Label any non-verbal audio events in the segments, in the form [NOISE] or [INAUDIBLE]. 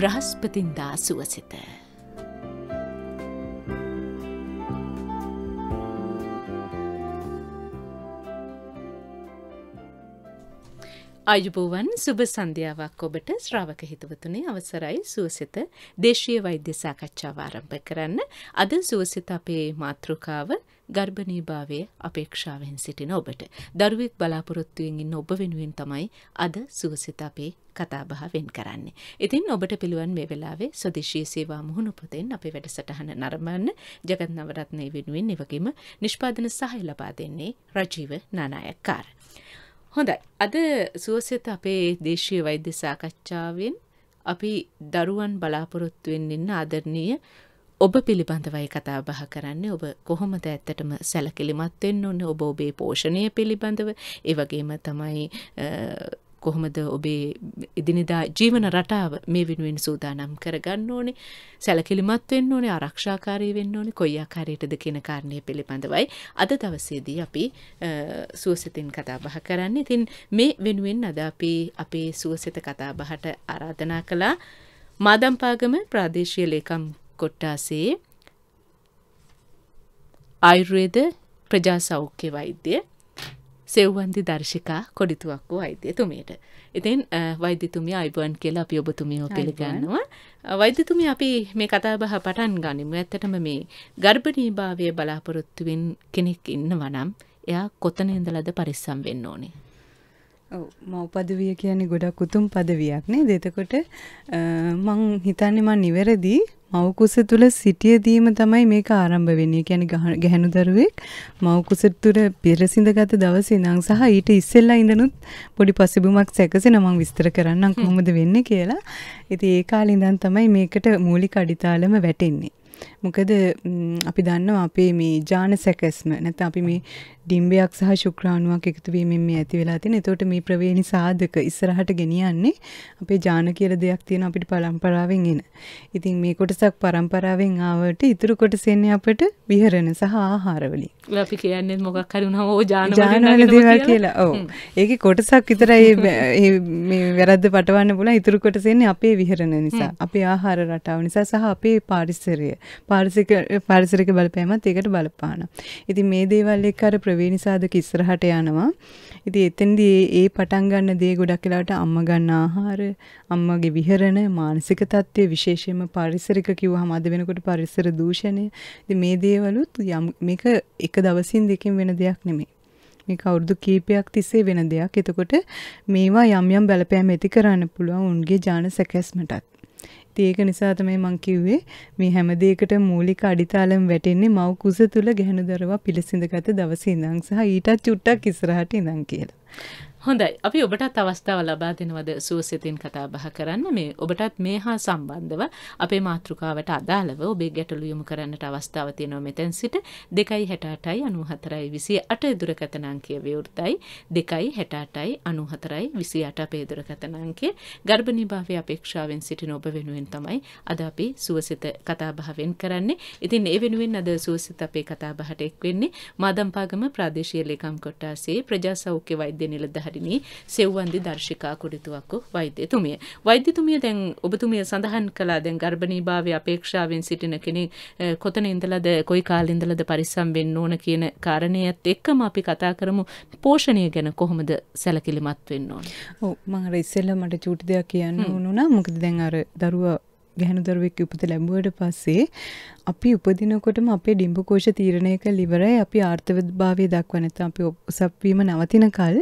බ්‍රහස්පතින්දා සුවසිත. අයුබෝවන් සුභ සන්ධ්‍යාවක් ඔබට ශ්‍රාවක හිතවතුනේ අවසරයි සුවසිත දේශීය වෛද්‍ය සාකච්ඡාව ආරම්භ කරන්න අද සුවසිත අපේ මාතෘකාව ගර්භනීභාවය අපේක්ෂාවෙන් සිටින ඔබට දරුවෙක් බලාපොරොත්තුවෙන් ඉන්න ඔබ වෙනුවෙන් තමයි අද සුවසිත අපේ කතාබහ වෙන් කරන්නේ. ඉතින් ඔබට පිළුවන් මේ වෙලාවේ සොදිශී සේවා මුහුණු පොතෙන් අපේ වැඩසටහන නරඹන්න ජගත් නවරත්නය වෙනුවෙන් එවගේම නිෂ්පාදන සහය ලබා දෙන්නේ රජීව නානායක්කාර. හොඳයි. අද සුවසිත අපේ දේශීය වෛද්‍ය සාකච්ඡාවෙන් අපි දරුවන් බලාපොරොත්තුවෙන් ඉන්න ආදරණීය ඔබ පිළිබඳවයි කතා බහ කරන්නේ ඔබ කොහොමද ඇත්තටම සැලකිලිමත් වෙන්න ඕනේ ඔබ ඔබේ පෝෂණය පිළිබඳව ඒ වගේම තමයි කොහොමද ඔබේ එදිනෙදා ජීවන රටාව මේ වෙනුවෙන් සූදානම් කරගන්න ඕනේ සැලකිලිමත් වෙන්න ඕනේ ආරක්ෂාකාරී වෙන්න ඕනේ කොයි ආකාරයටද කියන කාරණය පිළිබඳවයි අද දවසේදී අපි සුවසිතින් කතා බහ කරන්නේ. ඉතින් මේ වෙනුවෙන් අද අපි අපේ සුවසිත කතා බහට ආරාධනා කළා මාදම්පාගම ප්‍රාදේශීය ලේකම් කොට්ටාසේ අයුර්වේද ප්‍රජා සෞඛ්‍ය වෛද්‍ය සෙව්වන්දි දර්ශිකා කොඩිතුවක් වූ අයිතියතුමයට. ඉතින් වෛද්‍යතුමිය අයිබන් කියලා අපි ඔබතුමියෝ පිළිගන්නවා. වෛද්‍යතුමිය අපි මේ කතාබහ පටන් ගනිමු. ඇත්තටම මේ ගර්භණීභාවය බලාපොරොත්තුවෙන් කෙනෙක් ඉන්න වනම් එයා කොතන ඉඳලද පරිස්සම් වෙන්න ඕනේ. මව පදවිය කියන්නේ ගොඩක් උතුම් පදවියක් නේ දෙතකොට මං හිතන්නේ මං නිවැරදි මවකුස තුළ සිටියදීම තමයි මේක ආරම්භ වෙන්නේ කියන ගැහැණු දරුවෙක් මවකුස තුළ පෙරසිඳගත දවසේ නම් සහ ඊට ඉස්සෙල්ලා ඉඳනුත් පොඩි පසිබුමක් සැකසෙන මම විස්තර කරන්නම් කොහොමද වෙන්නේ කියලා. ඉතින් ඒ කාලේ ඉඳන් තමයි මේකට මූලික අඩිතාලම වැටෙන්නේ. මොකද අපි දන්නවා අපේ මේ ජාන සැකැස්ම නැත අපි මේ ඩිම්බයක් සහ ශුක්‍රාණුවක් එකතුවීමෙන් මේ ඇති වෙලා තියෙන. එතකොට මේ ප්‍රවේණි සාධක ඉස්සරහට ගෙනියන්නේ අපේ ජාන කියලා දෙයක් තියෙන අපිට පරම්පරාවෙන් එන. ඉතින් මේ කොටසක් පරම්පරාවෙන් ආවට ඉතුරු කොටස එන්නේ අපට විහරණ සහ ආහාර වලින්. අපි කියන්නේ මොකක් හරි වුණාම ඕ ජාන ජානවල දේවල් කියලා. ඔව්. ඒකේ කොටසක් විතරයි මේ වැරද්ද පටවන්න පුළුවන්. ඉතුරු කොටස එන්නේ අපේ විහරණ නිසා, අපේ ආහාර රටාව නිසා සහ අපේ පාරිසරය පාරිසික පාරිසරික බලපෑමත් ඒකට බලපාන. ඉතින් මේ දේවල් එක්ක අර ප්‍රවේනිසාද කිස්සරහට යනවා. ඉතින් එතෙන්දී ඒ පටන් ගන්න දේ ගොඩක් වෙලාවට අම්ම ගන්න ආහාර, අම්මගේ විහරණ, මානසික තත්ත්වය විශේෂයෙන්ම පාරිසරික කිව්වහම අද වෙනකොට පරිසර දූෂණය. ඉතින් මේ දේවලුත් මේක එක දවසින් දෙකකින් වෙන දෙයක් නෙමෙයි. මේ කවුරුදු කීපයක් තිස්සේ වෙන දෙයක්. එතකොට මේවා යම් යම් බලපෑම් ඇති කරන්න පුළුවන් උන්ගේ ජාන සැකැස්මටත්. ඒක නිසා තමයි මං කිව්වේ මේ හැම දෙයකට මූලික අඩිතාලම වැටෙන්නේ මව් කුස තුල ගැහණු දරුවා පිළිසිඳගත දවසේ ඉඳන් සහ ඊටත් චුට්ටක් ඉස්සරහට ඉඳන් කියලා. හොඳයි අපි ඔබටත් අවස්ථාව ලබා දෙනවද සුවසිතින් කතා බහ කරන්න මේ ඔබටත් මේ හා සම්බන්ධව අපේ මාතෘකාවට අදාළව ඔබේ ගැටලු යොමු කරන්නට අවස්ථාව තියෙනවා මෙතෙන් සිට 2.68යි 94යි 28 දුරකථන අංකය විවෘතයි 2.68යි 94යි 28 අපේ දුරකථන අංකය ගර්භනිභාවයේ අපේක්ෂාවෙන් සිටින ඔබ වෙනුවෙන් තමයි අද අපි සුවසිත කතා බහ වෙන් කරන්නේ ඉතින් ඒ වෙනුවෙන් අද සුවසිත අපේ කතා බහට එක් වෙන්නේ මාදම්පාගම ප්‍රාදේශීය ලේකම් කොට්ටාසේ ප්‍රජා සෞඛ්‍ය වෛද්‍ය නිලධාරී සිටිනී සෙව්වන්දි දර්ශිකා කුඩිතුවක්කු වෛද්‍යතුමිය. වෛද්‍යතුමිය දැන් ඔබතුමිය සඳහන් කලා දැන් ගර්භණීභාවය අපේක්ෂාවෙන් සිටින කෙනෙක් කොතන ඉඳලද කොයි කාලින්දලද පරිස්සම් වෙන්න ඕන කියන කාරණයත් එක්කම අපි කතා කරමු පෝෂණය ගැන කොහොමද සැලකිලිමත් වෙන්න ඕන. ඔව් මම අර ඉස්සෙල්ලා මට චූටි දෙයක් කියන්න ඕනුණා. මොකද දැන් අර දරුවා ගැහණු දරුවෙක් උපත ලැබුවට පස්සේ අපි උපදිනකොටම අපේ ඩිම්බ කෝෂ තීරණය කළ ඉවරයි අපි ආර්ථවභාවය දක්වන නැත්නම් අපි ඔසප්වීම නවතිනකල්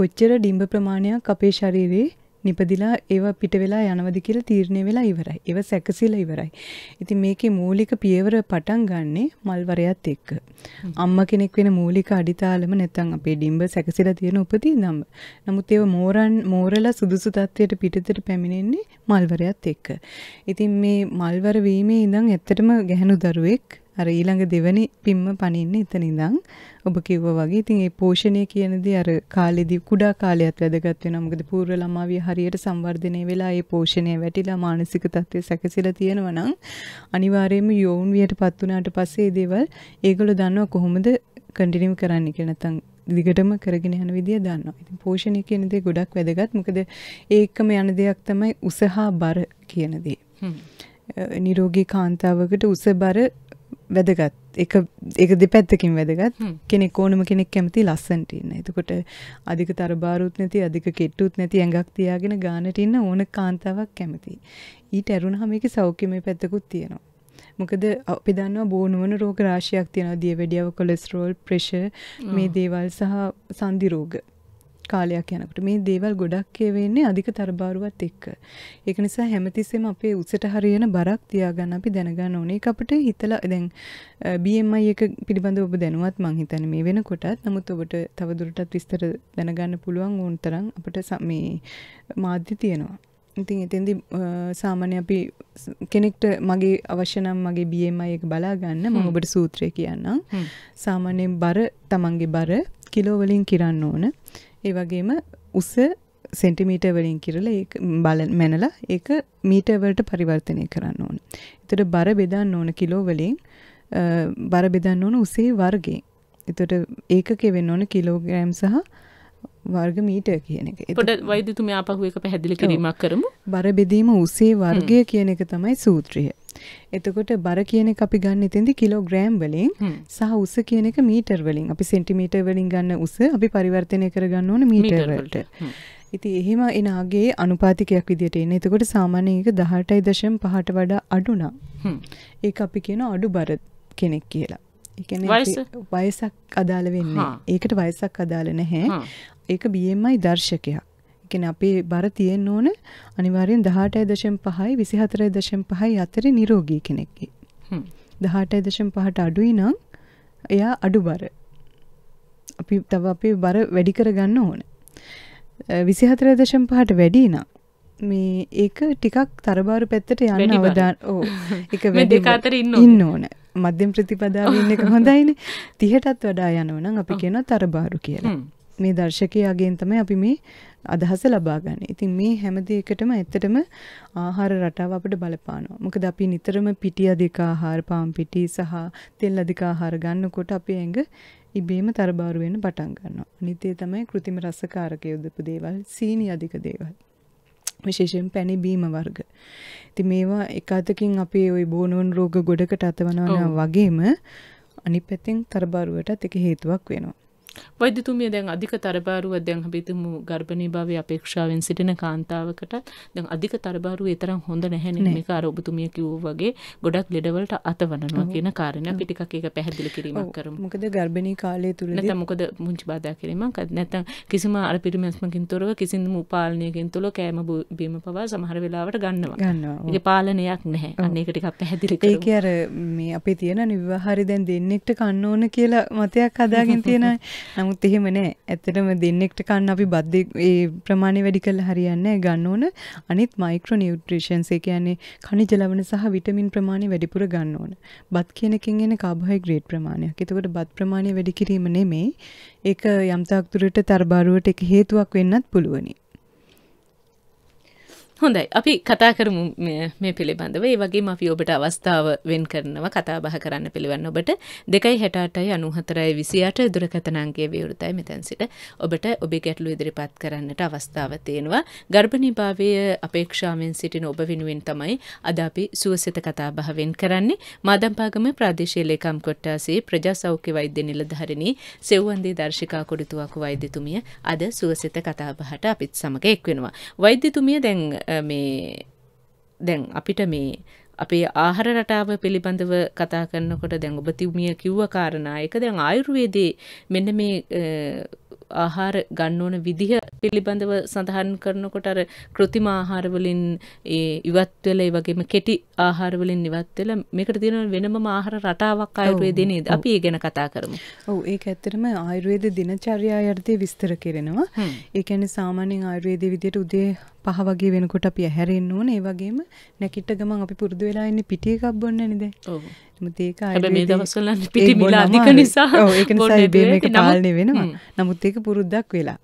කොච්චර ඩිම්බ ප්‍රමාණයක් අපේ ශරීරේ නිපදිලා ඒවා පිට වෙලා යනවද කියලා තීරණය වෙලා ඉවරයි. ඒව සැකසিলা ඉවරයි. ඉතින් මේකේ මූලික පියවර පටන් ගන්නෙ මල්වරයත් එක්ක. අම්මා කෙනෙක් වෙන මූලික අඩිතාලම නැත්තම් අපේ ඩිම්බ සැකසিলা තියෙන උපතින් නම්. නමුත් ඒව මෝරන් මෝරලා සුදුසු තත්ත්වයට පිටතට පැමිණෙන්නේ මල්වරයත් එක්ක. ඉතින් මේ මල්වර වීමේ ඉඳන් ඇත්තටම ගැහණු දරුවෙක් අර ඊළඟ දෙවැනි පිම්ම පනින්න එතන ඉඳන් ඔබ කිව්වා වගේ ඉතින් ඒ පෝෂණය කියන දේ අර කාලෙදී කුඩා කාලයත් වැදගත් වෙනවා මොකද පූර්ව ළමාවිය හරියට සංවර්ධනය වෙලා ඒ පෝෂණය වැටිලා මානසික තත්ත්වය සැකසিলা තියෙනවා නම් අනිවාර්යයෙන්ම යෝවුන් වියටපත් වුණාට පස්සේ ඒ දේවල් ඒගොල්ලෝ දන්නවා කොහොමද කන්ටිනියු කරන්න කියලා නැත්නම් දිගටම කරගෙන යන විදිය දන්නවා. ඉතින් පෝෂණය කියන දේ ගොඩක් වැදගත්. මොකද ඒකම යන දෙයක් තමයි උසහා බර කියන දේ. නිරෝගී කාන්තාවකට උස බර වැදගත් එක එක දෙපැත්තකින් වැදගත් කෙනෙක් ඕනම කෙනෙක් කැමති ලස්සන්ට ඉන්න. එතකොට අධික තරබාරුත් නැති අධික කෙට්ටුත් නැති ඇඟක් තියාගෙන ගානට ඉන්න ඕන කාන්තාවක් කැමති. ඊට ඇරුණාම මේකේ සෞඛ්‍යමය පැත්තකුත් තියෙනවා. මොකද අපි දන්නවා බෝනුවන රෝග රාශියක් තියෙනවා දියවැඩියව කොලෙස්ටරෝල් ප්‍රෙෂර් මේ දේවල් සහ සන්ධි රෝග. කාලයක් යනකට මේ දේවල් ගොඩක් කියවෙන්නේ අධික තරබාරුවත් එක්ක. ඒක නිසා හැමතිස්සෙම අපේ උසට හරියන බරක් තියාගන්න අපි දැනගන්න ඕනේ එක අපට හිතලා දැන් BMI එක පිළිබඳව ඔබ දැනුවත් මං හිතන්නේ මේ වෙනකොටත් නමුත් ඔබට තවදුරටත් විස්තර දැනගන්න පුළුවන් ඕන තරම් අපිට මේ මාධ්‍ය තියෙනවා. ඉතින් එතෙන්දි සාමාන්‍ය අපි කෙනෙක්ට මගේ අවශ්‍යනම් මගේ බියමයි එක බලාගන්න මම ඔබට සූත්‍රය කියන්නම් සාමාන්‍යයෙන් බර තමන්ගේ බර කිලෝවලින් කිරන්න ඕන ඒ වගේම උස සෙන්ටිමීට වලින් කිරල බල මැනලා ඒක මීටවලට පරිවර්තනය කරන්න ඕන. එතට බර බෙදන්න ඕන කිලෝවලින් බර බෙදන්න ඕන උසේ වර්ගේ. එතට ඒක කෙවෙන්න ඕන කිලෝග්‍රෑම් සහ වර්ග මීට කියන එක එට වෛදතුම ආපහුව එක පැහැදිලි කිරීමක් කරමු බර බෙදීම උසේ වර්ගය කියන එක තමයි සූත්‍රය එතකොට බර කියන එක අපි ගන්න ඉතින්දි කිලෝග්‍රෑම් වලින් සහ උස කියන එක මීටර් වලින් අපි සෙන්ටිමීටර් වලින් ගන්න උස අපි පරිවර්තනය කරගන්න ඕන මීටර් වලට. ඉති එහෙම එනාගේ අනුපාතිකයක් විදිට එන්න එතකොට සාමානයක දහටයි දශම් පහට වඩා අඩුනා ඒ අපි කියන අඩු බර කෙනෙක් කියලා වයසක් අදාළ වෙන්න ඒකට වයසක් අදාළ නැහැ ඒක බියම්මයි දර්ශකයක් කෙන අපේ බර තියෙන් ඕන අනිවාරයෙන් දහටය දශම් පහයි විසිහතරය දශම් පහයි අතර නිරෝගී කෙනෙක්කි දහටය දශම් පහට අඩුයි නං එයා අඩු බර අපි තව අපේ බර වැඩි කරගන්න ඕන විසිහතර දශම් පහට වැඩි නම් මේ ඒක ටිකක් තරබාරු පැත්තට යන්න අවදාන ඕ එක වැඩකාතර ඉන්න ඉන්න ඕන මධ්‍යම් ප්‍රතිපදාව ඉන්න එක [LAUGHS] හොඳයින තිහටත් වඩා යනවනම් අපි කියන තරබාරු කියලා මේ දර්ශකයාගෙන් තමයි අපි මේ අදහස ලබා ගන්න. ඉතින් මේ හැම දෙයකටම ඇත්තටම ආහාර රටාව අපිට බලපානවා. මොකද අපි නිතරම පිටි අධික ආහාර, පාන් පිටි සහ තෙල් අධික ආහාර ගන්නකොට අපේ ඇඟ ඉබේම තරබාරු වෙන්න පටන් ගන්නවා. අනිත් ඒ තමයි કૃතිම රසකාරකයේ උදපු දේවල්, සීනි අධික දේවල්. විශේෂයෙන් පැණි බීම වර්ග. ඉතින් මේවා එක අතකින් අපේ ওই බෝනෝන් රෝග ගොඩකට අතවනවා වගේම අනිත් පැත්තෙන් තරබාරුවටත් ඒක හේතුවක් වෙනවා. වෛද්‍යතුමිය දැන් අධික තරබාරුව දැන් හිතමු ගර්භණී භාවයේ අපේක්ෂාවෙන් සිටින කාන්තාවකට දැන් අධික තරබාරුව තරම් හොඳ නැහැ නේද මේක අර ඔබතුමිය කිව්වා වගේ ගොඩක් ලෙඩවලට අතවනනවා කියන කාරණා අපි ටිකක් ඒක පැහැදිලි කිරීමක් කරමු. මොකද ගර්භණී කාලය තුලදී නැත්නම් මොකද මුංචි බාධා කිරීමක් නැත්නම් කිසිම අර පිරිමැස්මකින් තොරව කිසිම උපාලනයකින් තුල කෑම බීම පවා සමහර වෙලාවට ගන්නවා. ගන්නවා. ඒක පාලනයක් නැහැ. අන්න ඒක ටිකක් පැහැදිලි කරමු. ඒක අර මේ අපි තියෙන විවාහරි දැන් දෙන්නෙක්ට කන්න ඕන කියලා මතයක් හදාගෙන තියෙන [LAUGHS] නමුත් එහෙම නෑ ඇත්තටම දෙන්නෙක්ට කන්න අපි බද්ධ ඒ ප්‍රමාණය වැඩි කළ හරියන්න ගන්න ඕන අනිත් මයික්‍රෝ නිියුට්‍රේෂන්ස් ඒ කියන්නේ කනිජ ලවණ සහ විටමින් ප්‍රමාණය වැඩිපුර ගන්න ඕන බත් කියනකින් එන කාබෝහයිඩ්‍රේට් ප්‍රමාණයක්. එතකොට බත් ප්‍රමාණය වැඩි කිරීම නෙමෙයි ඒක යම්තාක් දුරට තරබාරුවට එක හේතුවක් වෙන්නත් පුළුවනි. හොඳයි අපි කතා කරමු මේ පිළිබඳව ඒ වගේ අපි ඔබට අවස්ථාව වෙන් කරනවා කතා බහ කරන්න පිළිවන්න ඔබට දෙකයි හැටාටයි අනුහතරයි විසියාට දුරකතනන්ගේ විවෘතයි මෙතැන් සිට ඔබට ඔබේ ගැටලු ඉදිරිපත් කරන්නට අවස්ථාව තියෙනවා ගර්භනිභාවය අපේක්ෂාවෙන් සිටින ඔබ වෙනුවෙන් තමයි අද අපි සුවසිත කතා බහ වෙන් කරන්නේ මාදම්පාගම ප්‍රාදේශීය ලේකම් කොට්ටාසේ ප්‍රජා සෞඛ්‍ය වෛද්‍ය නිලධාරිණී සෙව්වන්දී දර්ශිකා කොඩිතුවාකු වෛද්‍යතුමිය අද සුවසිත කතා බහට අපිත් සමග එක් වෙනවා වෛද්‍යතුමිය දැන් මේ දැන් අපිට මේ අපේ ආහාර රටාව පිළිබඳව කතා කරනකොට දැන් ඔබතිමිය කිව්ව කාරණා එක දැන් ආයුර්වේදයේ මෙන්න මේ ආහාර ගන්න ඕන විදිහ පිළිබඳව සඳහන් කරනකොට අර કૃතිම ආහාර වලින් ඒ ඉවත් වෙලා ඒ වගේම කෙටි ආහාර වලින් ඉවත් වෙලා මේකට තියෙන වෙනමම ආහාර රටාවක් ආයුර්වේදයේ නේද අපි ඒ ගැන කතා කරමු. ඔව් ඒක ඇත්තටම ආයුර්වේද දිනචර්යා යටතේ විස්තර කරනවා. ඒ කියන්නේ සාමාන්‍යයෙන් ආයුර්වේදයේ විදිහට උදේ පහ වගේ වෙනකොට අපි ඇහැරෙන්න ඕන ඒ වගේම නැකිට ගමන් අපි පුරුදු වෙලා ඉන්නේ පිටි එකක් බොන්න නේද ඒක මේ දවස්වල පිටි මිල අධික නිසා ඒක නිසා බේම එක පාලනය වෙනවා නමුත් ඒක පුරුද්දක් වෙලා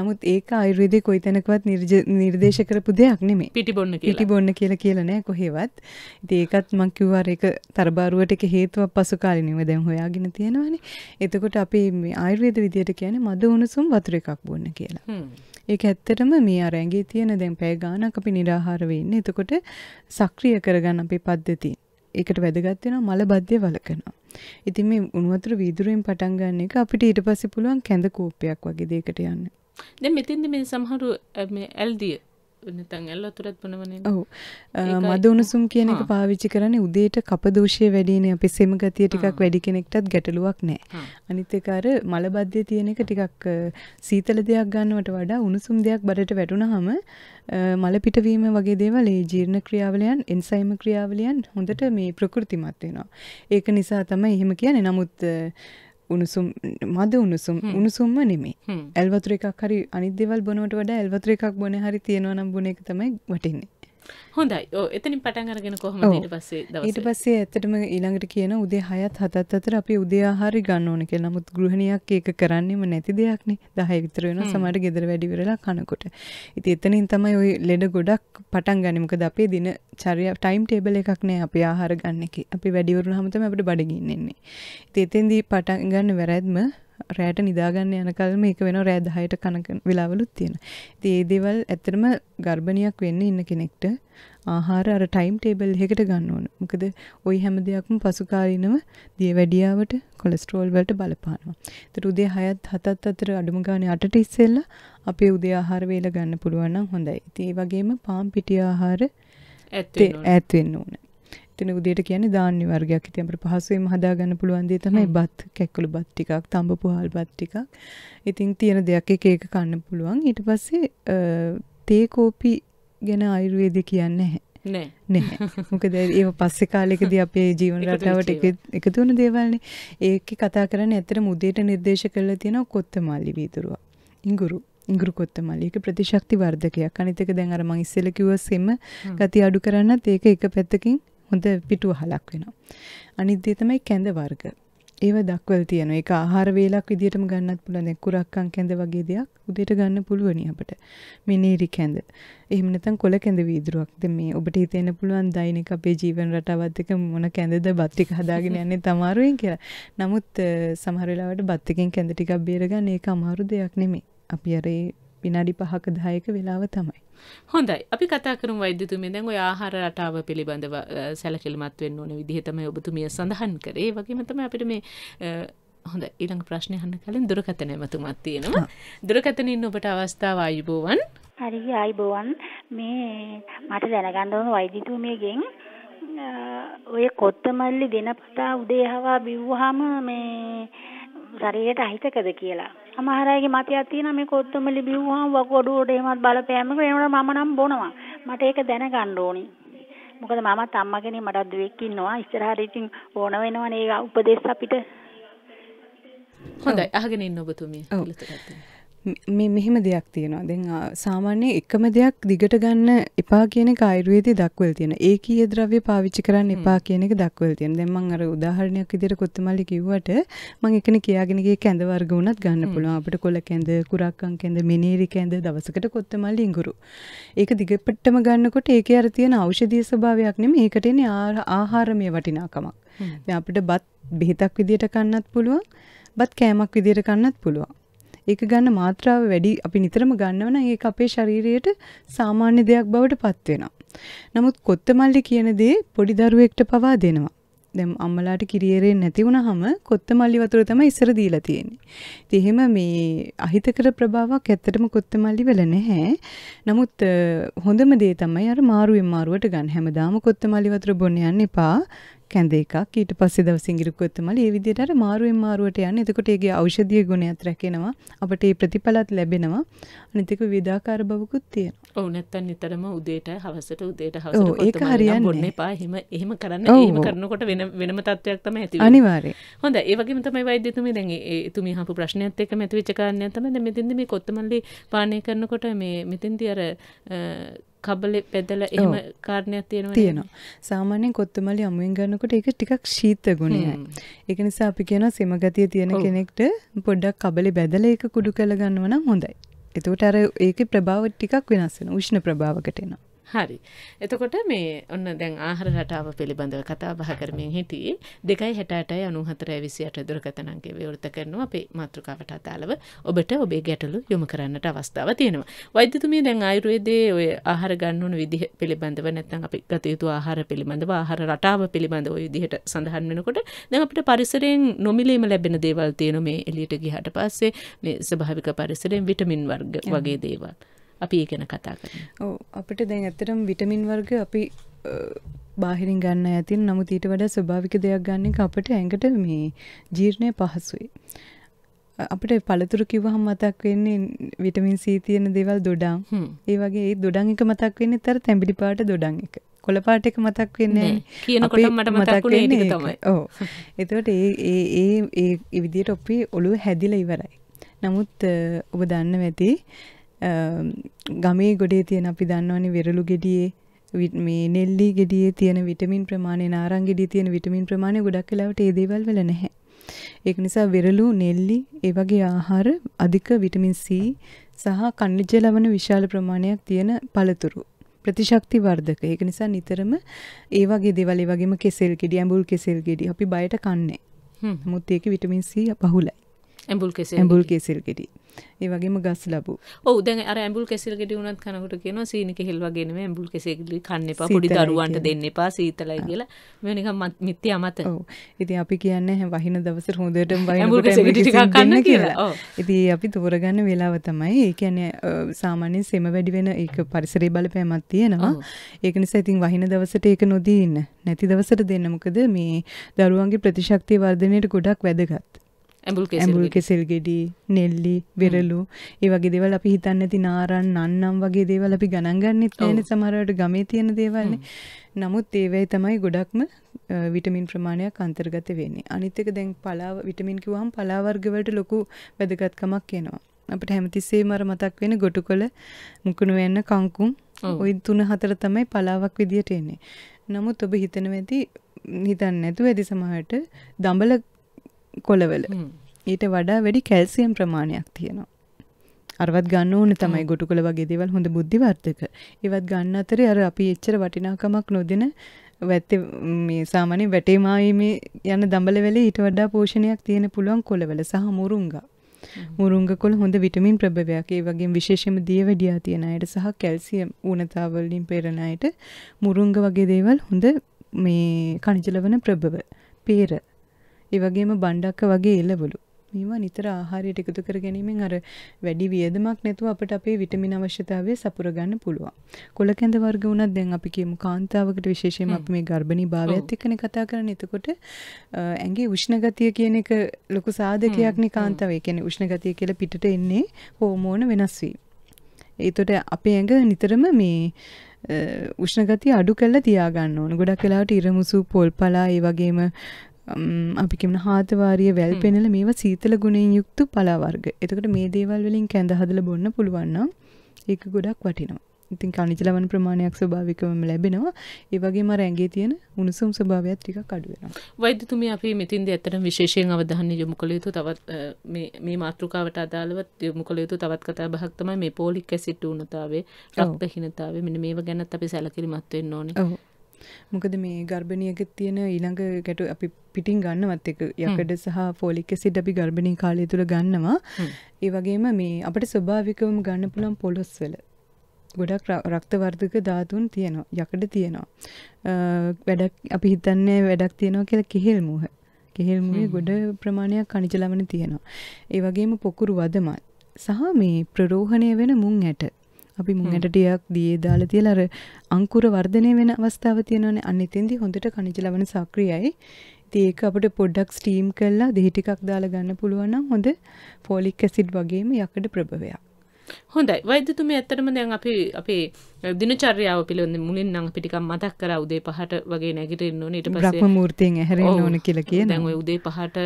නමුත් ඒක ආයුර්වේදයේ කොයි තැනකවත් නිර්දේශ කරපු දෙයක් නෙමෙයි පිටි බොන්න කියලා පිටි බොන්න කියලා කියලා නෑ කොහෙවත් ඉතින් ඒකත් මම කිව්වා ඒක තරබාරුවට ඒක හේතුවක් පසු කාලිනේම දැන් හොයාගෙන තියෙනවානේ එතකොට අපි මේ ආයුර්වේද විදියට කියන්නේ මද උණුසුම් වතුර එකක් බොන්න කියලා ඒක ඇත්තටම මේ අර ඇඟේ තියෙන දැන් පැය ගානක් අපි निराහාර වෙන්නේ. එතකොට සක්‍රිය කරගන්න අපේ පද්ධති. ඒකට වැදගත් වෙනවා මල බද්ධය වළකනවා. ඉතින් මේ උණු වතුර වීදුරුවෙන් පටන් ගන්න එක අපිට ඊට පස්සේ පුළුවන් කැඳ කූපයක් වගේ දෙයකට යන්න. දැන් මෙතෙන්ද මේ සමහරු මේ ඇල්දිය නැතන් ඇල්ල තුරත් පනවන ඔහු මද උණුසුම් කියන එක පාවිච්චි කරන්නේ උදේට කපදෝෂය වැඩිනේ අපි සෙම ගතිය ටිකක් වැඩි කෙනෙක්ටත් ගැටලුවක් නෑ අනිත් එක අර මලබද්ධය තියෙන එක ටිකක් සීතල දෙයක් ගන්නවට වඩා උණුසුම් දෙයක් බඩට වැටුනහම මල පිටවීම වගේ දේවල් ඒ ජීර්ණ ක්‍රියාවලියන් එන්සයිම ක්‍රියාවලියන් හොඳට මේ ප්‍රකෘතිමත් වෙනවා ඒක නිසා තමයි එහෙම කියන්නේ නමුත් උණුසුම් මද උණුසුම් උණුසුම්ම නෙමේ ඇල්වතුර එකක් හරි අනිදෙවල් බොනට වඩ ඇල්වතුර එකක් බොන හරි තියෙනවා නම් බුණ එක තමයි වටින්නේ හොඳයි එතනින් පටන් අරගෙන කොහොමද ඊට පස්සේ දවසේ ඊට පස්සේ ඇත්තටම ඊළඟට කියන උදේ 6ත් 7ත් අතර අපි උදේ ආහාරය ගන්න ඕන කියලා. නමුත් ගෘහණියක් ඒක කරන්නේම නැති දෙයක්නේ. 10 විතර වෙනවා සමහර ගෙදර වැඩි වෙරලා කනකොට. ඉතින් එතනින් තමයි ওই ලෙඩ ගොඩක් පටන් ගන්නේ. මොකද අපේ දින චර්යා ටයිම් ටේබල් එකක් නෑ අපි ආහාර ගන්න එකේ. අපි වැඩි වරුණාම තමයි අපිට බඩගින්න එන්නේ. ඉතින් එතෙන්දී පටන් ගන්න වැරද්ම රෑට නිදාගන්න යනකල් මේක වෙන රෑදහයට කනක වෙලාවලුත් තියෙන ඒ දේවල් ඇතරම ගර්භණයක් වෙන්න ඉන්න කෙනෙක්ට ආහාර අර ටයිම් ටේබල් හෙකට ගන්න ඕන මොකද ඔයි හැම දෙයක්ම පසුකාලීනව දිය වැඩියාවට කොලස්ට්‍රෝල් වලට බලපානවා තර උදේ හයත් හතත් අතර අඩුම ගානේ අටට ඉස්සෙල්ල අපේ උදේ ආහාර වේල ගන්න පුළුවන් නම් හොඳයි ඉතින් ඒ වගේම පාම් පිටි ආහාර ඇත් වෙන්න ඕන ඉතින් උදේට කියන්නේ ධාන්‍ය වර්ගයක්. ඉතින් අපිට පහසුවෙන්ම හදාගන්න පුළුවන් දේ තමයි බත්, කැක්කුළු බත් ටිකක්, තඹ පුහල් බත් ටිකක්. ඉතින් තියෙන දෙයක් එක එක කන්න පුළුවන්. ඊට පස්සේ තේ කෝපි ගැන ආයුර්වේද කියන්නේ නැහැ. නෑ නෑ මොකද ඒ පස්සේ කාලෙකදී අපේ ජීවන රටාවට එකතු වුණු දේවල්නේ ඒක කතා කරන්නේ ඇත්තට මුදේට නිර්දේශ කරලා තියෙනවා කොත්තමල්ලි වීදුරුවා ඉඟුරු ඉඟුරු කොත්තමල්ලි ඒක ප්‍රතිශක්ති වර්ධකයක් අනිත් එක දැන් අර මම ඉස්සෙල්ලා කිව්ව සෙම ගති අඩු කරන්නත් ඒක එක පැත්තකින් හොඳ පිටුව හලක් වෙනවා. අනිද්දේ තමයි කැඳ වර්ග. ඒව දක්වල තියෙන එක ආහාර වේලක් විදිහටම ගන්නත් පුළුවන් දැන් කුරක්කන් කැඳ වගේ දෙයක් උදේට ගන්න පුළුවනි අපිට මේ නීරි කැඳ. එහෙම නැත්නම් කොළ කැඳ වීදුරුවක්. දැන් මේ ඔබට හිතෙන්න පුළුවන් දෛනික අපේ ජීවන රටාවත් එක්ක මොන කැඳද බත් ටික හදාගෙන යන්නේ තමාරුවෙන් කියලා. නමුත් සමහර වෙලාවට බත් එකෙන් කැඳ ටිකක් බේරගන්න ඒක අමාරු දෙයක් නෙමෙයි. අපි අර විනාඩි 5ක 10ක වෙලාව තමයි. හොඳයි අපි කතා කරමු වෛද්‍යතුමිය දැන් ඔය ආහාර රටාව පිළිබඳව සැලකිලිමත් වෙන්න ඕන විදිහ තමයි ඔබතුමිය සඳහන් කරේ. ඒ වගේම තමයි අපිට මේ හොඳ ඊළඟ ප්‍රශ්නය අහන්න කලින් දුරකථන ඇමතුමක් තියෙනවා. දුරකථනින් ඔබට අවස්ථාව ආයුබෝවන්. හරි ආයුබෝවන්. මේ මට දැනගන්න ඕන වෛද්‍යතුමියගෙන් ඔය කොත්තමල්ලි දෙනපතා උදේ හවා බිව්වහම මේ ශරීරයට අහිතකද කියලා. සමහර අයගේ මතයක් තියෙනවා මේ කොත්තම ලිබිව්වහම වකොඩුවට එහෙමත් බලපෑමක වෙනකොට මම නම් බොනවා. මට ඒක දැනගන්න ඕනි. මොකද මමත් අම්මා කෙනෙක් මටත් දුවෙක් ඉන්නවා. ඉස්සරහට ඉතින් ඕන වෙනවනේ ඒ උපදේශ අපිට. හොඳයි අහගෙන ඉන්න ඔබතුමිය. මේ මෙහෙම දෙයක් තියෙනවා දෙන් සාමාන්‍ය එකම දෙයක් දිගට ගන්න එපා කියන කායුරුවේදී දක්වල තියෙන ඒකීය ද්‍රව්‍ය පාවිච්චි කරන්න එපා කියන එක දක්වල තියෙන. දැන් මම අර උදාහරණයක් විදිහට කොත්තමල්ලි කිව්වට මම එකන කියාගෙන ගිය කැඳ වර්ග වුණත් ගන්න පුළුවන්. අපිට කොළ කැඳ, කුරක්කන් කැඳ, මිනීරි කැඳ දවසකට කොත්තමල්ලි ඉඟුරු. ඒක දිගටම ගන්නකොට ඒකේ අර තියෙන ඖෂධීය ස්වභාවයක් නෙමෙයි. ඒකට එන්නේ ආහාරමය වටිනාකමක්. දැන් අපිට බත් බෙහෙතක් විදිහට කන්නත් පුළුවන්. බත් කෑමක් විදිහට කන්නත් පුළුවන්. ඒක ගන්න මාත්‍රාව වැඩි අපි නිතරම ගන්නවන ඒ අපේ ශරීරයට සාමාන්‍ය දෙයක් බවට පත්වෙනවා. නමුත් කොත්තමල්ලි කියන දේ පොඩි දරුවෙක්ට පවා දෙනවා. දැම් අම්මලාට කිරියරෙන් නැතිවුණ හම කොත්ත මල්ලි වතුර තම ඉසර දීලා තියෙන්නේ. තිහෙම මේ අහිතකර ප්‍රභාවක් ඇත්තටම කොත්ත මල්ලි වෙල නැහැ. නමුත් හොඳම දේ තමයි අර මාරුවෙන් මාරුවට ගන්න හැමදාම කොත්ත මල්ලි වතුර බොන්න යන්න එපා. කැඳ එකක් ඊට පස්සේ දවසින් ඉරිකොත්තමල ඒ විදිහට අර මාරුවෙන් මාරුවට යන. එතකොට ඒකේ ඖෂධීය ගුණයත් රැකෙනවා. අපට ඒ ප්‍රතිඵලත් ලැබෙනවා. අනිත් එක විවිධාකාර බවකුත් තියෙනවා. ඔව් නැත්තම් නිතරම උදේට හවසට උදේට හවසට කොත්තමල බොන්න එපා. එහෙම එහෙම කරන්න එහෙම කරනකොට වෙන වෙනම තත්වයක් තමයි ඇති වෙන්නේ. අනිවාර්යයෙන්. හොඳයි. ඒ වගේම තමයි වෛද්‍යතුමී දැන් එතුමී අහපු ප්‍රශ්නයත් එක්කම ඇති වෙච්ච කාරණයක් තමයි දැන් මෙතෙන්දී මේ කොත්තමල්ලි පානය කරනකොට මේ මෙතෙන්දී අර කබල පැදල එහම කාරණයක් තියෙනවා තියෙනවා සාමාන්‍යෙන් කොත්තමලි අමුවෙන් ගන්නකොට එක ටිකක් ශීත ගුණයයි එක නිසා අපි කියනවා සෙමගතිය තියෙන කෙනෙක්ට පොඩ්ඩක් කබලි බැදල එක කුඩු කළගන්නවනම් හොඳයි එතකොට අර ඒක ප්‍රභාව ටිකක් වෙනස් වෙන උෂ්ණ ප්‍රභාවකට එනවා හරි එතකොට මේ ඔන්න දැන් ආහර රටාව පිළිබඳව කතා බහ කරමින් හිටියේ දෙකයි හැටටයි අනුහතරය විසි අට දුරකතනන්ගේ විවෘත කරනවා අපේ මාතෘකාවට අතාලව ඔබට ඔබේ ගැටලු යොමු කරන්නට අවස්ථාව තියෙනවා වෛද්‍යතුමී දැන් ආයුරුවේදේ ඔය ආහර ගන්නුන විදිහ පිළිබඳව නැත්තන් අපි ගතයුතු ආහාර පිළිබඳව ආහර රටාව පිළිබඳ ඔය විදිහට සඳහන් වෙනකොට දැන් අපිට පරිසරයෙන් නොමිලීම ලැබෙන දේවල් තියෙන මේ එලියට ගිහට පස්සේ මේ ස්වභාවික පරිසරයෙන් විටමින් වර්ග වගේ දේවල් අපි ඒ ගැන කතා කර ඕ අපිට දැන් ඇතරම් විටමින් වර්ග අපි බාහිරින් ගන්න ඇතින් නමු තීට වඩා ස්වභාවික දෙයක් ගන්න අපට ඇඟට මේ ජීර්ණය පහසුයි අපට පළතුරු කිව්වහම මතක් වෙන්නේ විටමින් C තියෙන දේවල් දොඩම්. ඒ වගේ ඒ දොඩම් එක මතක් වෙන්නේ තර තැඹිලි පාට දොඩම් එක. කොළ පාට එක මතක් වෙන්නේ කියනකොට මට මතක් වුණේ ඒක තමයි. ඔව්. එතකොට ඒ ඒ ඒ ඒ විදිහට ඔපි ඔළුව හැදිලා ඉවරයි. නමුත් ඔබ දන්නව ඇති ගමේ ගොඩේ තියෙන අපි දන්නවනි වෙරළු ගෙඩියේ මේ නෙල්ලි ගෙඩියේ තියෙන විටමින් ප්‍රමාණය නාරං ගෙඩියේ තියෙන විටමින් ප්‍රමාණය ගොඩක් වෙලාවට ඒ දේවල් වල නැහැ. ඒක නිසා වෙරළු නෙල්ලි ඒ වගේ ආහාර අධික විටමින් C සහ කණ්ඩජ ලවණ විශාල ප්‍රමාණයක් තියෙන පළතුරු ප්‍රතිශක්ති වර්ධක. ඒක නිසා නිතරම ඒ වගේ දේවල් ඒ වගේම කෙසෙල් ගෙඩි, ඇඹුල් කෙසෙල් ගෙඩි අපි බයට කන්නේ. නමුත් ඒකේ විටමින් C පහුලයි. ඇඹුල් කෙසෙල් ඇඹුල් කෙසෙල් ගෙඩි. ඒ වගේම ගස් ලබු ඔවදැ අර ඇඹුල් කෙසිල් ගෙඩි වුණත් කනකට කියන සීනික හෙල්වගේනම ඇඹුල් කෙසෙගලි කන්න එපා පොඩි දරුවන්ට දෙන්න එපා සීතලයි කියලා මේනික මිත්‍ය අමත ඉති අපි කියන්න හැ වහින දවසර හොඳට [LAUGHS] කන්න කියලා ඉති අපි තෝරගන්න වෙලාව තමයි ඒ කියන්නේ සාමාන්‍යෙන් සෙම වැඩි වෙන ඒක පරිසරේ බලපෑමක් තියෙනවා ඒක නිසා ඉතින් වහින දවසට ඒක නොදී ඉන්න නැති දවසට දෙන්න මොකද මේ දරුවන්ගේ ප්‍රතිශක්තිය වර්ධනයට ගොඩක් වැදගත් ඇඹුල් කෙසෙල් ගෙඩි නෙල්ලි බෙරලු ඒ වගේ දේවල් අපි හිතන්න ඇති නාරන් නන්නම් වගේ දේවල් අපි ගණන් ගන්නෙත් නැහැ සමහරවට ගමේ තියෙන දේවල්නේ නමුත් ඒවයි තමයි ගොඩක්ම විටමින් ප්‍රමාණයක් අන්තර්ගත වෙන්නේ අනිත් එක දැන් පලා විටමින් කිව්වහම පලා වර්ග වලට ලොකු වැදගත්කමක් එනවා අපිට හැමතිස්සෙම අර මතක් වෙන ගොටුකොළ මුකුණු වෙන්න කංකුම් ওই තුන හතර තමයි පලාවක් විදියට එන්නේ නමුත් ඔබ හිතනවා ඇති හිතන්න නැතුව ඇති සමහරට දඹල කොළවල ඊට වඩා වැඩි කැල්සියම් ප්‍රමාණයක් තියෙනවා අරවත් ගන්න ඕන තමයි ගොටු කළ වගේ දේවල් හොඳ බුද්ධිවර්ධක ඒවත් ගන්න අතරේ අර අපි එච්චර වටිනාකමක් නොදෙන වැත්තේ මේ සාමාන්‍ය වැටේමායේ යන දඹල වෙලේ ඊට වඩා පෝෂණයක් තියෙන පුළුවන් කොළවල සහ මුරුංගා මුරුංග කොළ හොඳ විටමින් ප්‍රභවයක් ඒ වගේ විශේෂම දියවැඩියා තියෙන අයට සහ කැල්සියම් ඌනතාවලින් පෙරණ අයට මුරුංග වගේ දේවල් හොඳ මේ කණිජල වන ප්‍රභව පේර ඒ වගේම බණ්ඩක්ක වගේ එළවලු මේවා නිතර ආහාරයට එකතු කර ගැනීමෙන් අර වැඩි වියදමක් නැතුව අපට අපේ විටමින් අවශ්‍යතාවය සපුර ගන්න පුළුවන්. කොලකැඳ වර්ග වුණත් දැන් අපි කියමු කාන්තාවකට විශේෂයෙන්ම අපි මේ ගර්භණී භාවයත් එක්කනේ කතා කරන්නේ. එතකොට ඇඟේ උෂ්ණ ගතිය කියන එක ලොකු සාධකයක් නේ කාන්තාවේ. ඒ කියන්නේ උෂ්ණ ගතිය කියලා පිටට එන්නේ හෝමෝන වෙනස් වීම. ඒතොට අපේ ඇඟ නිතරම මේ උෂ්ණගති අඩු කල්ල තියාගන්න ඕන ගොඩක් කලාට ඉරමුසු පොල් පලා ඒ වගේම අපි කිමන හාතවාරය වැල් පෙනල මේවා සීතල ගුණෙන් යුක්තු පලාවර්ග එතකට මේ දේවල් වලින් කැඳ හදල බොන්න පුළුවන්නම් ඒක ගොඩක් වටිනවා ඉතින් කනිජලවන් ප්‍රමාණයක් ස්භාවිකවම ලැබෙනවා ඒවගේ මරැන්ගේ තියෙන උණුසුම් ස්භාවයක් ටික කඩුවෙන වෛදතුම අපි මෙතින්ද ඇතට විශේෂයෙන් අවධහන්න යොමු කළ යුතු තවත් මේ මාතෘකාවට අදාළවත් යොමු කළ යුතු තවත් කතා භහක්තමයි මේ පෝලික් ඇසිට් උනතාවේ රක්ත හිනතාවේ මෙන මේ ගැනත් අපි සැලකිරිමත්වෙන් ඕනේ මොකද මේ ගර්භණයක තියෙන ඊළඟ ගැටු අපි පිටින් ගන්නවත් එක යකඩ සහ ෆෝලික් සිට අපි ගර්භණී කාලය තුළ ගන්නවා ඒ වගේම මේ අපට ස්වභාවිකවම ගන්න පුළන් පොලොස් වල ගොඩක් රක්තවර්ධක ධාතුන් තියෙනවා යකඩ තියෙනවා වැඩක් අපි හිතන්නේ වැඩක් තියෙනවා කියලා කෙහෙල් මුහ කෙහෙල් මුහේ ගොඩ ප්‍රමාණයක් කනිජලවන තියෙනවා ඒ වගේම පොකුරු වදමත් සහ මේ ප්‍රරෝහණය වෙන මුං ඇට අපි මුහට ටියක් දිය දාලා තියලර අංකුර වර්ධනය වෙන අවස්ථාව තියෙනවන අන්නෙතින්දි හොඳට කනිජ ලවන සක්‍රියයි ඒක අපට පොඩ්ඩක් ස්ටීම් කල්ලා දෙහිටිකක් දාලා ගන්න පුළුවන් හොඳ පෝලික් ඇසිඩ් වගේම යකඩ ප්‍රභවයක් හොඳයි වෛද්‍යතුම ඇත්තරම දැන් අපි අපේ දිනචර්යාව පිළිබඳ මුලින් නම් පිටිකම් මතක් කරා උදේ පහට වගේ නැගිටින්න ඕනේ ඊට පස්සේ බ්‍රහ්ම මුහුර්තයෙන් ඇහැරෙන්න ඕන කියලා කියන. දැන් ওই උදේ පහට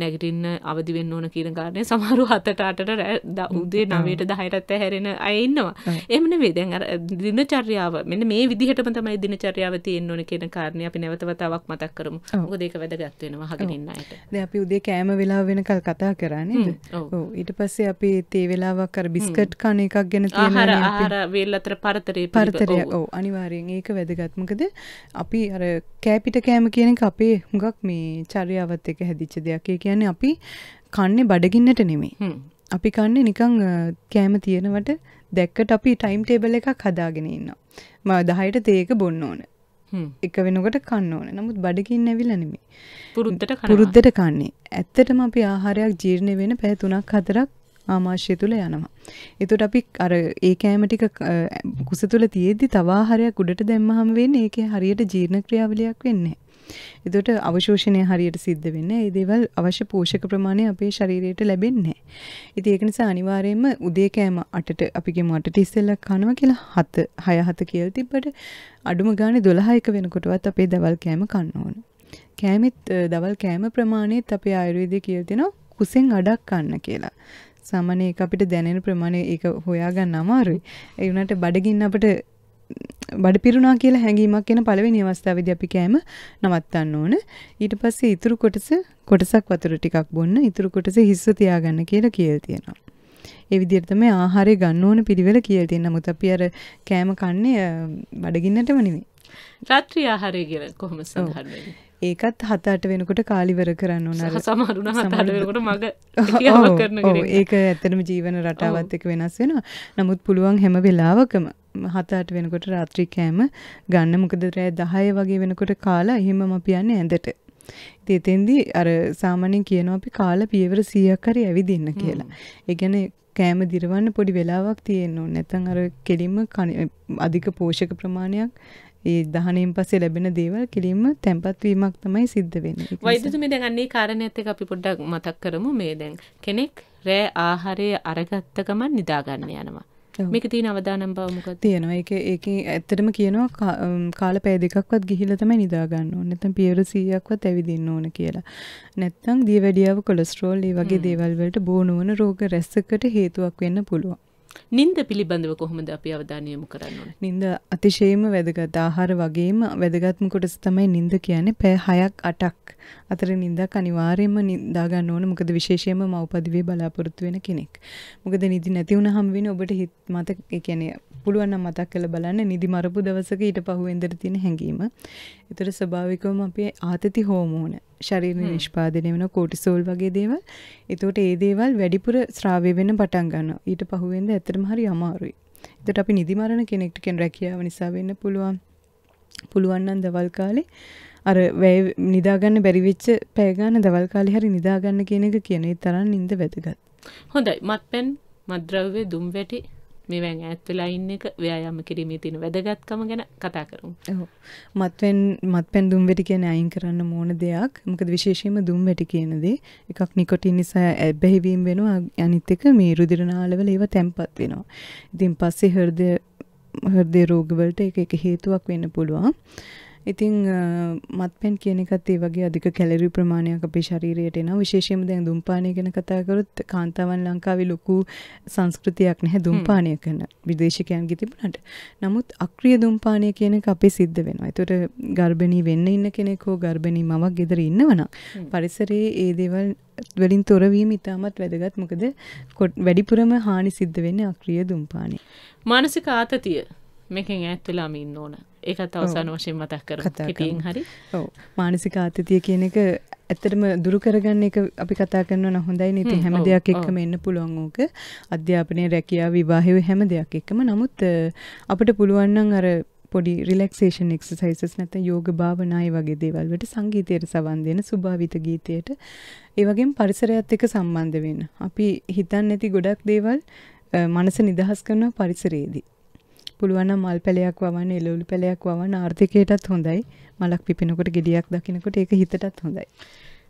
නැගිටින්න අවදි වෙන්න ඕන කියන කාරණේ සමහරු 7ට 8ට උදේ 9ට 10ටත් ඇහැරෙන අය ඉන්නවා. එහෙම නෙවෙයි. දැන් අර දිනචර්යාව මෙන්න මේ විදිහටම තමයි දිනචර්යාව තියෙන්න ඕන කියන කාරණේ අපි නැවත වතාවක් මතක් කරමු. මොකද ඒක වැදගත් වෙනවා අහගෙන ඉන්න අයට. දැන් අපි උදේ කෑම වෙලාව වෙනකල් කතා කරා නේද? ඔව්. ඊට පස්සේ අපි තේ වෙලාවක් අර බිස්කට් කන එකක් ගැන තියෙනවා. ආහාර ආහාර වේල් අතර පරතරය පරතරය ඔව අනිවාරයෙන් ඒක වැදගත්මකද අපි අර කෑපිට කෑම කියන අපේ හුඟක් මේ චරියාවත් එක හැදිච්ච දෙයක් කියන්නේ අපි කන්නේ බඩගින්නට නෙමේ අපි කන්නේ නිකං කෑම තියෙනවට දැක්කට අපි ටයිම් ටේබල එකක් හදාගෙන ඉන්න ම දහයට තේක බොන්න ඕන එක වෙනකොට කන්න ඕන නමුත් බඩකින් ඇවිල නෙමේ පුරුද්දට පුරුද්දට කන්නේ ඇත්තටම අපි ආහාරයක් ජීර්ණය වෙන පැතුනක් හතරක් ආමාශය තුළ යනවා. එතුට අපි අර ඒ කෑමටික කුස තුළ තියෙද්දි තවාහරයක් උඩට දැම්මහම වෙන්න ඒක හරියට ජීර්ණ ක්‍රියාවලයක් වෙන්නේ. එතට අවශෝෂණය හරියට සිද්ධ වෙන්න ඒ දේවල් අවශ්‍ය පෝෂක ප්‍රමාණය අපේ ශරීරයට ලැබෙන්නේ. ඉති ඒක නිසා අනිවාරයෙන්ම උදේකෑම අටට අපිගේ මටට ඉස්සෙල්ලක් කනවා කියලා හත හය හත කියල් තිබට අඩුම ගාන දොළහයක වෙනකොටවත් අපේ දවල් කෑම කන්න ඕන. කෑමිත් දවල් කෑම ප්‍රමාණයත් අපේ ආයුරුවේදී කියල්තිනවා කුසෙන් අඩක් කන්න කියලා. සාමාන්‍ය ඒක අපිට දැනෙන ප්‍රමාණය ඒක හොයාගන්න අමාරුයි. ඒ වුණාට බඩගින්න අපිට බඩ පිරුණා කියලා හැඟීමක් එන පළවෙනි අවස්ථාවේදී අපි කෑම නවත්තන්න ඕන. ඊට පස්සේ ඉතුරු කොටස කොටසක් වතුර ටිකක් බොන්න ඉතුරු කොටස හිස්ව තියාගන්න කියලා කියලා තියෙනවා. ඒ විදිහට තමයි ආහාරය ගන්න ඕන පිළිවෙල කියලා තියෙන. නමුත් අපි අර කෑම කන්නේ බඩගින්නටම නෙමෙයි. රාත්‍රී ආහාරය කියලා කොහොමද සඳහන් වෙන්නේ? ඒකත් හතාට වෙනකොට කාලිවර කරන්න න සමරුණ හතටකොට මග [LAUGHS] ඒක ඇතනම ජීවන රටාවත් එක වෙනස් වෙන නමුත් පුළුවන් හැම වෙලාවකම හතාට වෙනකොට රාත්‍රී කෑම ගන්න මොකද රෑ දහය වගේ වෙනකොට කාලා එහෙම ම පියන්න ඇඳට එතෙන්දී අර සාමානෙන් කියනවා අපි කාල පියවර සීයක්කරි ඇවිදින්න කියලා ඒගැන කෑම දිරවන්න පොඩි වෙලාවක් තියෙන්නවා නැතන් අර කෙලින්ම අධික පෝෂක ප්‍රමාණයක් ඒ දහනෙන් පස්සේ ලැබෙන දේවල් කිලින්ම තැම්පත් වීමක් තමයි සිද්ධ වෙන්නේ. වෛද්‍යතුමී දැන් අන්නේ කාරණේත් එක්ක අපි පොඩ්ඩක් මතක් කරමු මේ දැන් කෙනෙක් රෑ ආහාරය අරගත්ත ගමන් නිදා ගන්න යනවා. මේක තියෙන අවදානම් බව මොකක්ද? තියෙනවා. ඒක ඒකේ ඇත්තටම කියනවා කාල පැය දෙකක්වත් ගිහිල්ලා තමයි නිදා ගන්න ඕනේ. නැත්නම් පියවර 100ක්වත් ඇවිදින්න ඕන කියලා. නැත්නම් දියවැඩියාව කොලෙස්ටරෝල් ඒ වගේ දේවල් වලට බෝ නොවන රෝග රැස්සකට හේතුවක් වෙන්න පුළුවන්. නින්ද පිළිබඳව කොහොමද අපි අවධානය යොමු කරන්න ඕනේ? නින්ද අතිශයම වැදගත්. ආහාර වගේම වැදගත්ම කොටස තමයි නින්ද කියන්නේ පැය 6ක් 8ක් අතර නින්දක් අනිවාර්යයෙන්ම නිදා ගන්න ඕනේ. මොකද විශේෂයෙන්ම මව්පදිවේ බලාපොරොත්තු වෙන කෙනෙක්. මොකද නිදි නැති වුනහම වෙන්නේ ඔබට හිත මතක ඒ කියන්නේ පුළුවන් නම් මතක් කරලා බලන්න නිදි මරපු දවසක ඊට පහුවෙන්දට තියෙන හැඟීම. ඒතර ස්වභාවිකවම අපේ ආතති හෝමෝන ශරීර නිෂ්පාදනය වෙන කෝටිසෝල් වගේ දේවල් එතකොට ඒ දේවල් වැඩිපුර ශ්‍රාවය වෙන පටන් ගන්න ඊට පහුවෙන්ද ඇතරම හරි අමාරුයි එතට අපි නිදිමරණ කෙනෙක්ට කෙන් රැකියාව නිසා වෙන්න පුළුවන් පුළුවන්නන් දවල් කාලේ අර වැය නිදාගන්න බැරිවෙච්ච පෑගාන දවල් කාලේ හරි නිදාගන්න කියන එක කියන තරන් ඉද වැදගත් හොඳයි මත් පැන් මද්‍රව්‍ය දුම් වැටි මෙවැන් ඇත්වෙලා ඉන්න එක ව්‍යයාම කිරීමේ තියෙන වැදගත්කම ගැන කතා කරමු. මත්වෙන් මත්පැන් දුම්වැටි කියන අයින් කරන්න මෝන දෙයක්. මොකද විශේෂයෙන්ම දුම්වැටි කියන දේ එකක් නිකොටින් නිසා ඇබ්බැහිවීම වෙනවා. අනිත් එක මේ රුධිර නාලවල ඒව තැම්පත් වෙනවා. ඉතින් පස්සේ හෘදය හෘදේ රෝගවලට ඒක එක හේතුවක් වෙන්න පුළුවන්. ඉතිං මත්පැන් කියන එකත් ඒ වගේ අධික කැලරි ප්‍රමාණයක් අපේ ශරීරයට එන විශේෂයම දැන් දුම්පානය ගැන කතාකරොත් කාන්තාවන් ලංකාවේ ලොකු සංස්කෘතියක් නැහැ දුම්පානය කරන විදේශකයන්ගේ තිබුණට නමුත් අක්‍රිය දුම්පානය කියන එක අපේ සිද්ධ වෙනවා. එතකොට ගර්භණී වෙන්න ඉන්න කෙනෙක් හෝ ගර්භණී මවක් ගෙදර ඉන්නවනම් පරිසරයේ ඒ දේවල් වලින් තොරවීම ඉතාමත් වැදගත් මොකද වැඩිපුරම හානි සිද්ධ වෙන්නේ අක්‍රිය දුම්පානේ. මානසික ආතතිය මේකෙන් ඈත් වෙලාම ඉන්න ඕන. ඒකත් අවසාන වශයෙන් මතක් කරමු කෙටියෙන් හරි ඔව් මානසික ආතතිය කියන එක ඇත්තටම දුරු කරගන්න එක අපි කතා කරනවා නම් හොඳයි නේ. ඉතින් හැම දෙයක් එක්කම එන්න පුළුවන් ඕක. අධ්‍යාපනයේ රැකියාව විවාහය හැම දෙයක් එක්කම. නමුත් අපිට පුළුවන් නම් අර පොඩි රිලෙක්සේෂන් එක්සයිසස් නැත යෝග භාවනායි වගේ දේවල්වට සංගීතයට සවන් දෙන සුභාවිත ගීතයට ඒවගේ පරිසරයත් එක සම්බන්ධ වෙන. අපි හිතන් නැති ගොඩක් දේවල් මනස නිදහස් කරන පරිසරයේදී. පුළුවන් මල් පැලයක් වවන්න එළවලු පැලයක් වවන්න ආර්ථිකයටත් හොඳයි මලක් පිපෙනකොට ගෙඩියක් දකිනකොට ඒක හිතටත් හොඳයි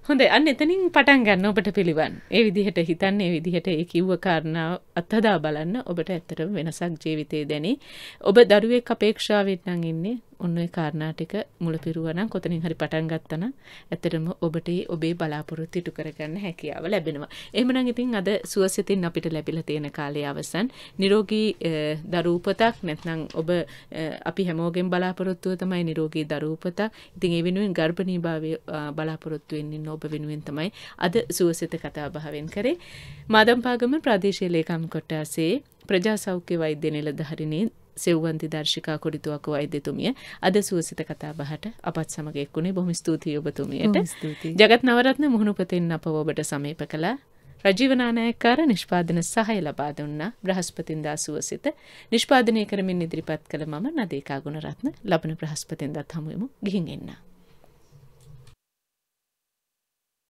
හොඳ අන්න එතනින් පටන් ගන්න ඔබට පිළිවන් ඒ විදිහට හිතන්නේ විදිහට ඒ කිව්ව කාරණාව අත්හදා බලන්න ඔබට ඇත්තටම වෙනසක් ජීවිතේ දැනේ ඔබ දරුවෙක් අපේක්ෂාවෙන් නම් ඉන්නේ ඔන්න ඒ කාරණාටික මුලපිරුවනම් කොතනින් හරි පටන් ගත්තන ඇතරම ඔබට ඔබේ බලාපොරොත්තු ඉටු කරගන්න හැකියාව ලැබෙනවා. එහෙමනම් ඉතින් අද සුවසිතින් අපිට ලැබිලා තියෙන කාලය අවසන්. නිරෝගී දරූපතක් නැත්නම් ඔබ අපි හැමෝගෙන් බලාපොරොත්තුව තමයි නිරෝගී දරූපතක්. ඉතින් ඒ වෙනුවෙන් ගර්භණීභාවය බලාපොරොත්තු වෙන්නේ ඔබ වෙනුවෙන් තමයි අද සුවසිත කතා බහවෙන් කරේ. මාදම්පාගම ප්‍රාදේශීය ලේකම් කොට්ටාසේ ප්‍රජා සෞඛ්‍ය වෛද්‍ය නිලධාරිණී සෙව්වන්ති දර්ශිකා කොඩිතුවක් වෛද්‍යතුමිය අද සුවසිත කතා බහට අපත් සමග එක්ුණේ බොහොම ස්තුතියි ඔබතුමියට ජගත් නවරත්න මුහුණුපතෙන් අප ඔබට සමීප කළා රජීවනානායකාර නිෂ්පාදන සහය ලබා දුන්නා බ්‍රහස්පතින්දා සුවසිත නිෂ්පාදනය කරමින් ඉදිරිපත් කළ මම නදේකා ගුණරත්න ලබන බ්‍රහස්පතින්දත් හමුවෙමු ගිහින් එන්නා